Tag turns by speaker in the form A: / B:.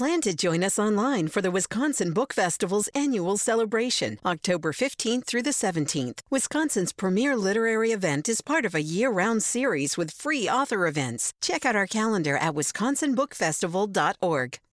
A: Plan to join us online for the Wisconsin Book Festival's annual celebration, October 15th through the 17th. Wisconsin's premier literary event is part of a year round series with free author events. Check out our calendar at wisconsinbookfestival.org.